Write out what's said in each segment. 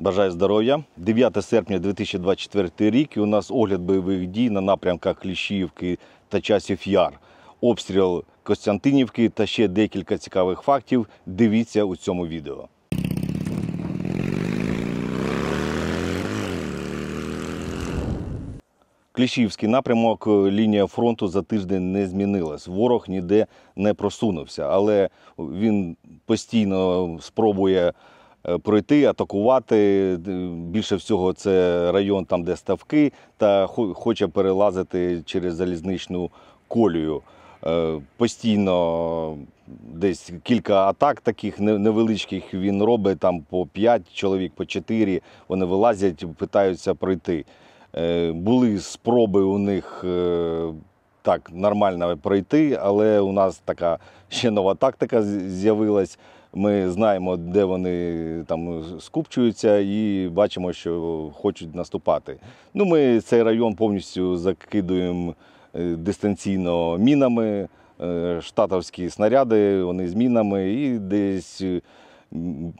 Бажаю здоров'я. 9 серпня 2024 рік. і У нас огляд бойових дій на напрямках Кліщівки та часів яр, обстріл Костянтинівки та ще декілька цікавих фактів. Дивіться у цьому відео. Кліщівський напрямок лінія фронту за тиждень не змінилась. Ворог ніде не просунувся, але він постійно спробує Е, пройти, атакувати. Е, більше всього, це район, там, де ставки, та хоче перелазити через залізничну колію. Е, постійно десь кілька атак таких невеличких він робить там по 5 чоловік, по 4. Вони вилазять, питаються пройти. Були спроби у них так нормально пройти, але у нас така ще нова тактика з'явилась. Ми знаємо, де вони там скупчуються, і бачимо, що хочуть наступати. Ну, Ми цей район повністю закидуємо е, дистанційно мінами, е, штатовські снаряди, вони з мінами, і десь е,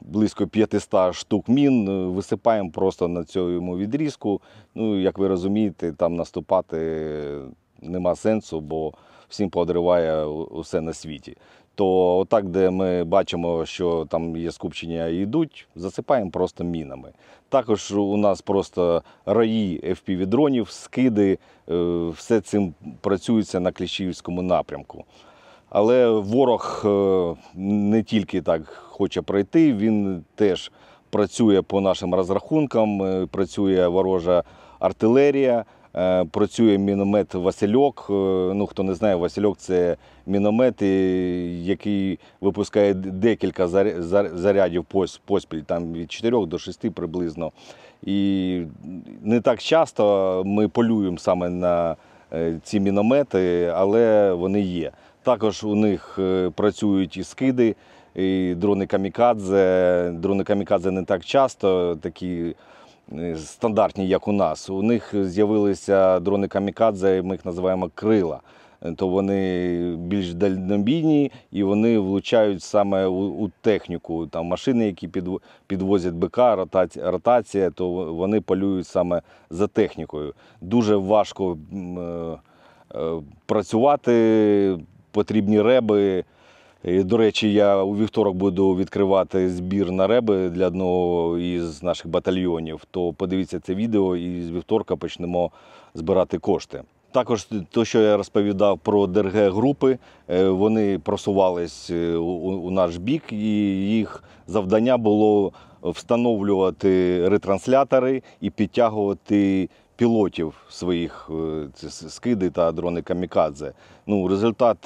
близько 500 штук мін висипаємо просто на цьому відрізку. Ну, Як ви розумієте, там наступати нема сенсу, бо всім подриває усе на світі. То отак, де ми бачимо, що там є скупчення і йдуть, засипаємо просто мінами. Також у нас просто раї FPV-дронів, скиди, е, все цим працюється на Кліщівському напрямку. Але ворог е, не тільки так хоче пройти, він теж працює по нашим розрахункам, е, працює ворожа артилерія. Е, працює міномет Васильок. Е, ну хто не знає, Васильок це міномет, який випускає декілька зарядів поспіль, там від 4 до 6 приблизно. І не так часто ми полюємо саме на е, ці міномети, але вони є. Також у них працюють і скиди, і дрони камікадзе. Дрони камікадзе не так часто такі. Е, стандартні, як у нас. У них з'явилися дрони камікадзе, ми їх називаємо крила. Е, то вони більш дальнобійні і вони влучають саме у техніку. Там машини, які підвозять БК, ротація, ротація, то вони полюють саме за технікою. Дуже важко е, працювати, потрібні реби. І, До речі, я у вівторок буду відкривати збір на реби для одного із наших батальйонів. То подивіться це відео і з вівторка почнемо збирати кошти. Також те, що я розповідав про ДРГ групи, е, вони просувались е, у наш бік, і їх завдання було встановлювати ретранслятори і підтягувати пілотів своїх е, скиди та дрони камікадзе. Ну, результат.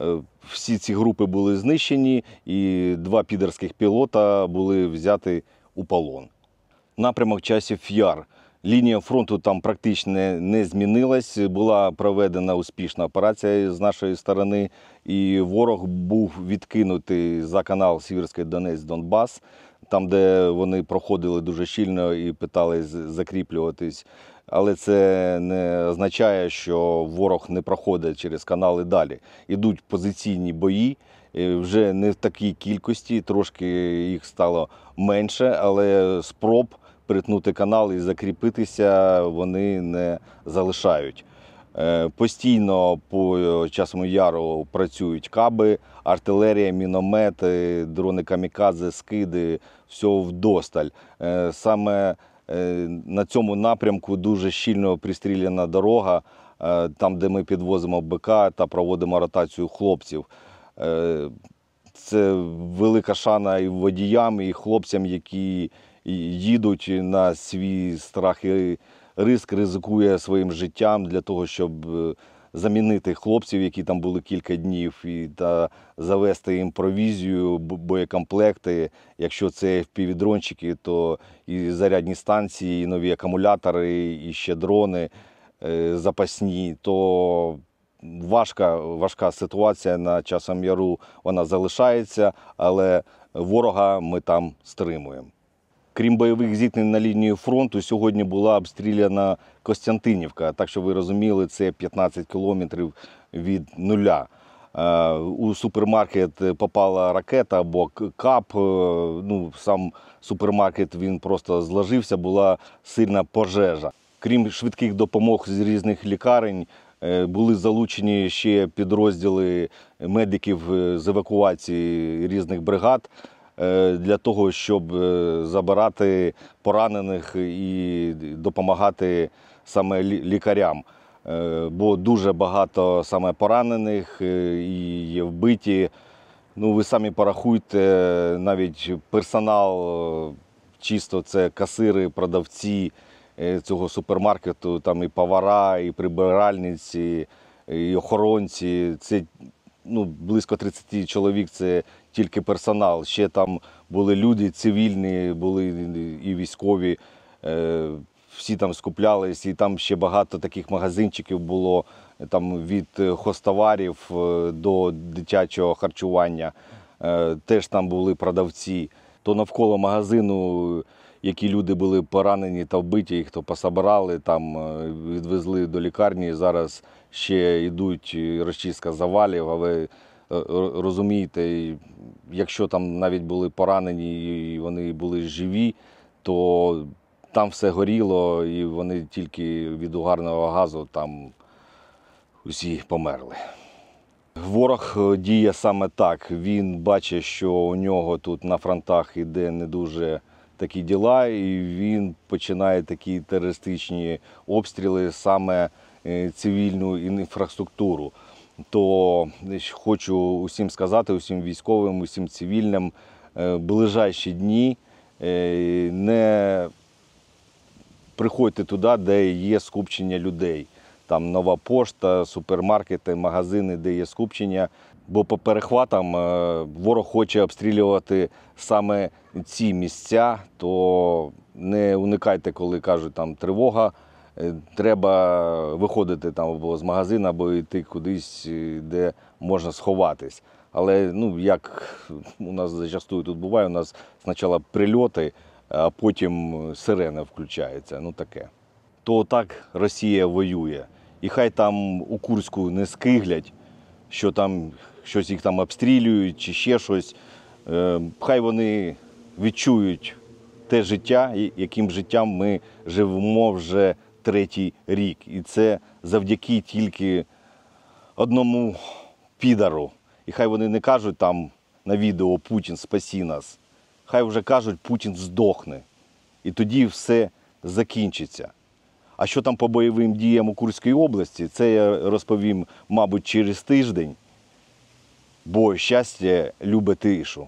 Е, всі ці групи були знищені, і два підерських пілота були взяти у полон. Напрямок часів Яр. Лінія фронту там практично не змінилась. Була проведена успішна операція з нашої сторони, і ворог був відкинутий за канал Сіверський Донець-Донбас там, де вони проходили дуже щільно і питались закріплюватись. Але це не означає, що ворог не проходить через канали далі. Ідуть позиційні бої, е, вже не в такій кількості, трошки їх стало менше, але спроб притнути канал і закріпитися вони не залишають. Е, постійно по е, часому яру працюють каби, артилерія, міномети, дрони камікадзе, скиди, все вдосталь. Е, саме на цьому напрямку дуже щільно пристріляна дорога, там, де ми підвозимо БК та проводимо ротацію хлопців. Це велика шана і водіям, і хлопцям, які їдуть на свій страх і риск ризикує своїм життям для того, щоб е, замінити хлопців, які там були кілька днів, і та завести їм провізію, боєкомплекти. Якщо це впівдрончики, то і зарядні станції, і нові акумулятори, і ще дрони е, запасні, то важка важка ситуація на часом яру вона залишається, але ворога ми там стримуємо. Крім бойових зіткнень на лінію фронту, сьогодні була обстріляна Костянтинівка. Так що ви розуміли, це 15 кілометрів від нуля. Е, у супермаркет попала ракета або кап. Е, ну, Сам супермаркет він просто зложився, була сильна пожежа. Крім швидких допомог з різних лікарень, е, були залучені ще підрозділи медиків з евакуації різних бригад. Е, для того, щоб е, забирати поранених і допомагати саме лікарям. Е, бо дуже багато саме поранених і є вбиті. Ну, ви самі порахуйте, навіть персонал, чисто це касири, продавці цього супермаркету, там і повара, і прибиральниці, і охоронці. Це ну, близько 30 чоловік це тільки персонал. Ще там були люди цивільні, були і військові. Е, всі там скуплялись, і там ще багато таких магазинчиків було там від е, хостоварів е, до дитячого харчування. Теж там були продавці. То навколо магазину які люди були поранені та вбиті, їх то пособирали, там е, відвезли до лікарні. Зараз ще йдуть е, розчистка завалів. Але розумієте, якщо там навіть були поранені і вони були живі, то там все горіло, і вони тільки від угарного газу там усі померли. Ворог е, діє саме так. Він бачить, що у нього тут на фронтах іде не дуже такі діла, і він починає такі терористичні обстріли саме е, цивільну інфраструктуру. То е, хочу усім сказати, усім військовим, усім цивільним е, ближайші дні не приходьте туди, де є скупчення людей. Там нова пошта, супермаркети, магазини, де є скупчення бо по перехватам е, ворог хоче обстрілювати саме ці місця, то не уникайте, коли кажуть там тривога. Е, треба виходити там або з магазину, або йти кудись, е, де можна сховатись. Але ну як у нас зачастую тут буває, у нас спочатку прильоти, а потім сирена включається. Ну таке. То так Росія воює. І хай там у Курську не скиглять, що там щось їх там обстрілюють чи ще щось. Е, хай вони відчують те життя, яким життям ми живемо вже третій рік. І це завдяки тільки одному підару. І хай вони не кажуть там на відео Путін спасі нас. Хай вже кажуть, Путін здохне. І тоді все закінчиться. А що там по бойовим діям у Курської області, це я розповім, мабуть, через тиждень бо щастя любе тишу.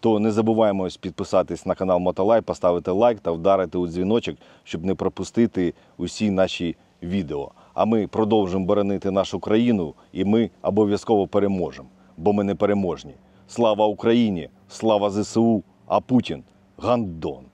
То не забуваємо підписатись на канал Мотолай, поставити лайк та вдарити у дзвіночок, щоб не пропустити усі наші відео. А ми продовжимо боронити нашу країну і ми обов'язково переможемо, бо ми не переможні. Слава Україні! Слава ЗСУ! А Путін гандон!